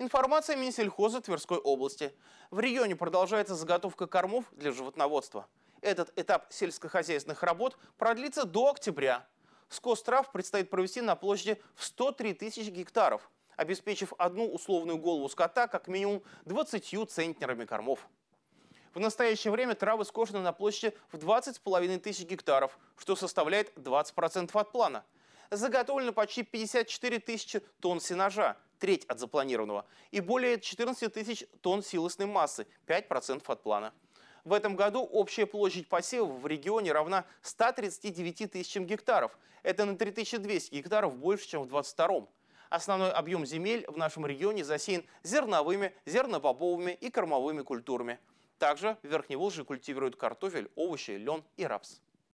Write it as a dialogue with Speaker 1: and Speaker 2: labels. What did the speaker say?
Speaker 1: Информация Минсельхоза Тверской области. В регионе продолжается заготовка кормов для животноводства. Этот этап сельскохозяйственных работ продлится до октября. Скос трав предстоит провести на площади в 103 тысячи гектаров, обеспечив одну условную голову скота как минимум 20 центнерами кормов. В настоящее время травы скошены на площади в 20,5 тысяч гектаров, что составляет 20% от плана. Заготовлено почти 54 тысячи тонн сенажа, треть от запланированного, и более 14 тысяч тонн силосной массы, 5% от плана. В этом году общая площадь посевов в регионе равна 139 тысячам гектаров. Это на 3200 гектаров больше, чем в 2022 Основной объем земель в нашем регионе засеян зерновыми, зернобобовыми и кормовыми культурами. Также в Верхневолжье культивируют картофель, овощи, лен и рапс.